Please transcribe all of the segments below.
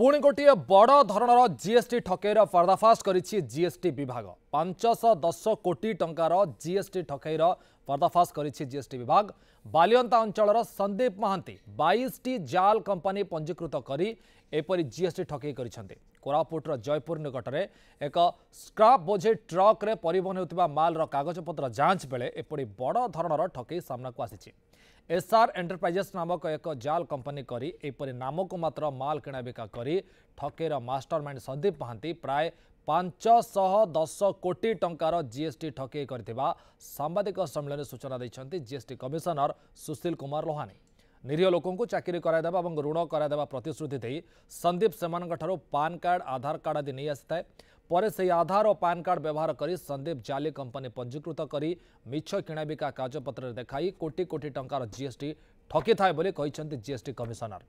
ପୁଣି ଗୋଟିଏ ବଡ଼ ଧରଣର ଜିଏସ୍ଟି ଠକେଇର ପର୍ଦ୍ଦାଫାଶ କରିଛି ଜିଏସ୍ଟି ବିଭାଗ ପାଞ୍ଚଶହ ଦଶ କୋଟି ଟଙ୍କାର ଜିଏସ୍ଟି ଠକେଇର ପର୍ଦ୍ଦାଫାଶ କରିଛି ଜିଏସ୍ଟି ବିଭାଗ ବାଲିଅନ୍ତା ଅଞ୍ଚଳର ସନ୍ଦୀପ ମହାନ୍ତି ବାଇଶଟି ଜାଲ୍ କମ୍ପାନୀ ପଞ୍ଜୀକୃତ କରି ଏପରି ଜିଏସ୍ଟି ଠକେଇ କରିଛନ୍ତି କୋରାପୁଟର ଜୟପୁର ନିକଟରେ ଏକ ସ୍କ୍ରାପ୍ ବୋଝେଇ ଟ୍ରକ୍ରେ ପରିବହନ ହେଉଥିବା ମାଲର କାଗଜପତ୍ର ଯାଞ୍ଚ ବେଳେ ଏପରି ବଡ଼ ଧରଣର ଠକେଇ ସାମ୍ନାକୁ ଆସିଛି ଏସ୍ଆର୍ ଏଣ୍ଟରପ୍ରାଇଜେସ୍ ନାମକ ଏକ ଜାଲ୍ କମ୍ପାନୀ କରି ଏହିପରି ନାମକୁ ମାତ୍ର ମାଲ୍ କିଣାବିକା କରି ଠକେଇର ମାଷ୍ଟରମାଇଣ୍ଡ ସନ୍ଦୀପ ମହାନ୍ତି ପ୍ରାୟ ପାଞ୍ଚଶହ ଦଶ କୋଟି ଟଙ୍କାର ଜିଏସ୍ଟି ଠକେଇ କରିଥିବା ସାମ୍ବାଦିକ ସମ୍ମିଳନୀରେ ସୂଚନା ଦେଇଛନ୍ତି ଜିଏସ୍ଟି କମିଶନର ସୁଶୀଲ କୁମାର ଲୋହାନୀ ନିରୀହ ଲୋକଙ୍କୁ ଚାକିରି କରାଇଦେବା ଏବଂ ଋଣ କରାଇଦେବା ପ୍ରତିଶ୍ରୁତି ଦେଇ ସନ୍ଦୀପ ସେମାନଙ୍କଠାରୁ ପାନ୍ କାର୍ଡ଼ ଆଧାର କାର୍ଡ଼ ଆଦି ନେଇ ଆସିଥାଏ पर से आधार और पैन कार्ड व्यवहार कर संदीप जाली कंपनी पंजीकृत कर मिछ किणाबिका कागजपत्र देखा कोटि कोटि टकर जीएसटी ठकी था GST commissioner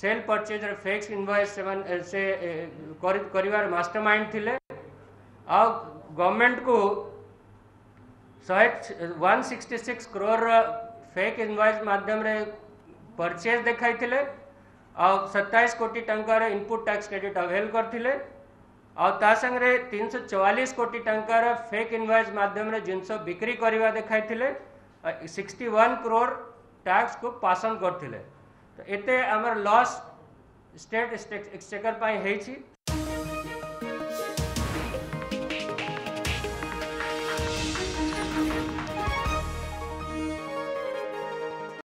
sale purchase fakes invoice से से करिवार मास्टरमाइंड आ गवर्नमेंट को 166 करोड़ फेक इनवॉइस माध्यम रे परचेज देखाई सत्ताईस कोटी टकर इनपुट टैक्स क्रेडिट अभेल करते आता तीन सौ चवालीस कोटी टकर फेक इनवैज मध्यम जिनस बिक्री करने देखा थे सिक्सटी वन क्रोर टैक्स को पास करते तो ये आम लस स्टेट एक्सचेकर पर